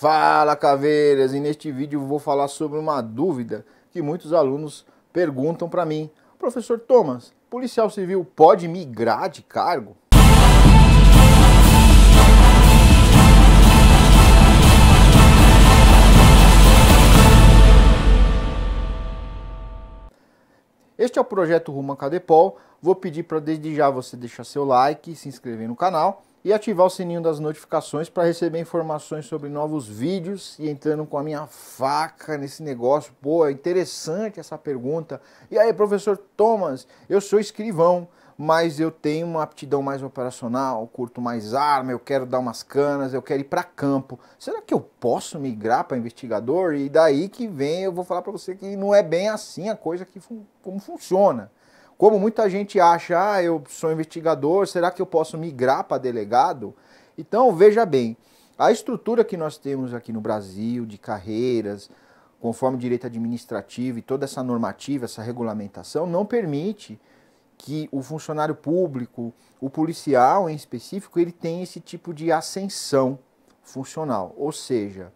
Fala caveiras! E neste vídeo vou falar sobre uma dúvida que muitos alunos perguntam para mim. Professor Thomas, policial civil pode migrar de cargo? Este é o projeto Rumo a Cadepol. Vou pedir para desde já você deixar seu like, se inscrever no canal e ativar o sininho das notificações para receber informações sobre novos vídeos e entrando com a minha faca nesse negócio. Pô, é interessante essa pergunta. E aí, professor Thomas, eu sou escrivão, mas eu tenho uma aptidão mais operacional, curto mais arma, eu quero dar umas canas, eu quero ir para campo. Será que eu posso migrar para investigador? E daí que vem eu vou falar para você que não é bem assim a coisa que como funciona. Como muita gente acha, ah, eu sou investigador, será que eu posso migrar para delegado? Então, veja bem, a estrutura que nós temos aqui no Brasil de carreiras, conforme o direito administrativo e toda essa normativa, essa regulamentação, não permite que o funcionário público, o policial em específico, ele tenha esse tipo de ascensão funcional. Ou seja,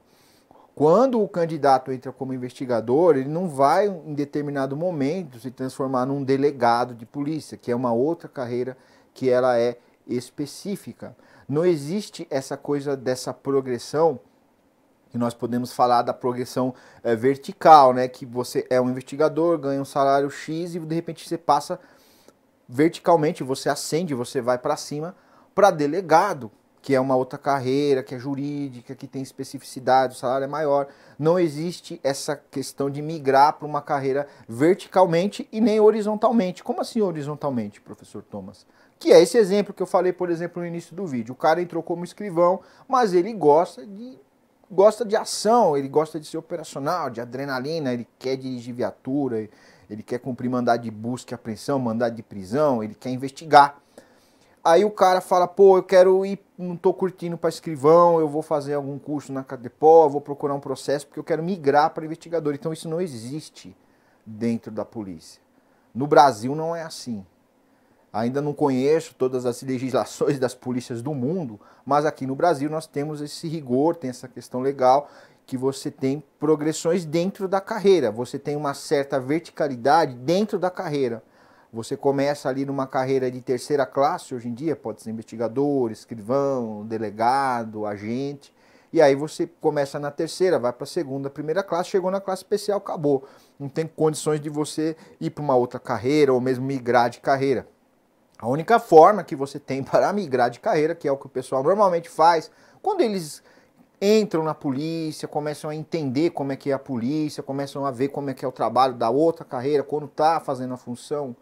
quando o candidato entra como investigador, ele não vai, em determinado momento, se transformar num delegado de polícia, que é uma outra carreira que ela é específica. Não existe essa coisa dessa progressão que nós podemos falar da progressão é, vertical, né? Que você é um investigador, ganha um salário X e de repente você passa verticalmente, você ascende, você vai para cima para delegado que é uma outra carreira, que é jurídica, que tem especificidade, o salário é maior. Não existe essa questão de migrar para uma carreira verticalmente e nem horizontalmente. Como assim horizontalmente, professor Thomas? Que é esse exemplo que eu falei, por exemplo, no início do vídeo. O cara entrou como escrivão, mas ele gosta de gosta de ação, ele gosta de ser operacional, de adrenalina, ele quer dirigir viatura, ele quer cumprir mandado de busca e apreensão, mandado de prisão, ele quer investigar. Aí o cara fala, pô, eu quero ir, não tô curtindo para escrivão, eu vou fazer algum curso na Cadepó, vou procurar um processo porque eu quero migrar para investigador. Então isso não existe dentro da polícia. No Brasil não é assim. Ainda não conheço todas as legislações das polícias do mundo, mas aqui no Brasil nós temos esse rigor, tem essa questão legal que você tem progressões dentro da carreira, você tem uma certa verticalidade dentro da carreira. Você começa ali numa carreira de terceira classe hoje em dia, pode ser investigador, escrivão, delegado, agente. E aí você começa na terceira, vai para a segunda, primeira classe, chegou na classe especial, acabou. Não tem condições de você ir para uma outra carreira ou mesmo migrar de carreira. A única forma que você tem para migrar de carreira, que é o que o pessoal normalmente faz, quando eles entram na polícia, começam a entender como é que é a polícia, começam a ver como é que é o trabalho da outra carreira, quando está fazendo a função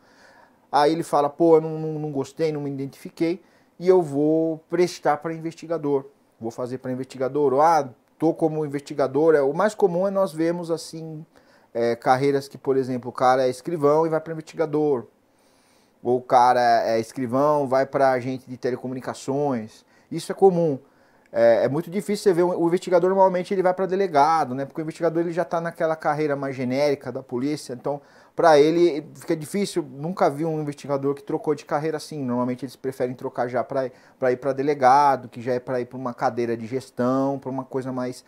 Aí ele fala, pô, eu não, não, não gostei, não me identifiquei, e eu vou prestar para investigador. Vou fazer para investigador, ou, ah, tô como investigador. É, o mais comum é nós vermos assim é, carreiras que, por exemplo, o cara é escrivão e vai para investigador. Ou o cara é escrivão, vai para agente de telecomunicações. Isso é comum é, é, muito difícil você ver o investigador normalmente ele vai para delegado, né? Porque o investigador ele já está naquela carreira mais genérica da polícia, então para ele fica difícil. Nunca vi um investigador que trocou de carreira assim. Normalmente eles preferem trocar já para ir para delegado, que já é para ir para uma cadeira de gestão, para uma coisa mais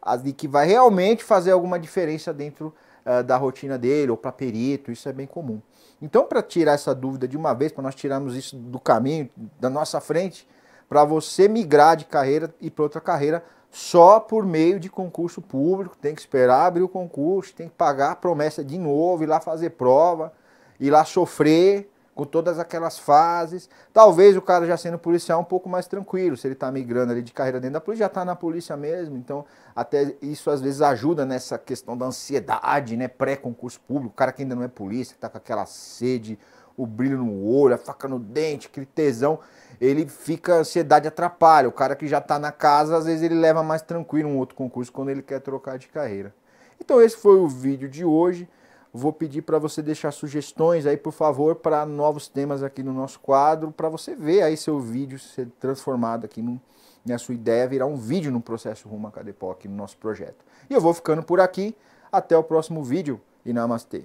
ali que vai realmente fazer alguma diferença dentro uh, da rotina dele ou para perito. Isso é bem comum. Então, para tirar essa dúvida de uma vez, para nós tirarmos isso do caminho da nossa frente para você migrar de carreira e para outra carreira só por meio de concurso público. Tem que esperar abrir o concurso, tem que pagar a promessa de novo, ir lá fazer prova, ir lá sofrer com todas aquelas fases. Talvez o cara já sendo policial um pouco mais tranquilo, se ele está migrando ali de carreira dentro da polícia, já está na polícia mesmo. Então, até isso às vezes ajuda nessa questão da ansiedade, né? Pré-concurso público, o cara que ainda não é polícia, está com aquela sede o brilho no olho, a faca no dente, aquele tesão, ele fica, a ansiedade atrapalha. O cara que já está na casa, às vezes ele leva mais tranquilo um outro concurso quando ele quer trocar de carreira. Então esse foi o vídeo de hoje. Vou pedir para você deixar sugestões aí, por favor, para novos temas aqui no nosso quadro, para você ver aí seu vídeo ser transformado aqui num, a sua ideia virar um vídeo no processo rumo à Cadepoc no nosso projeto. E eu vou ficando por aqui. Até o próximo vídeo e namastê.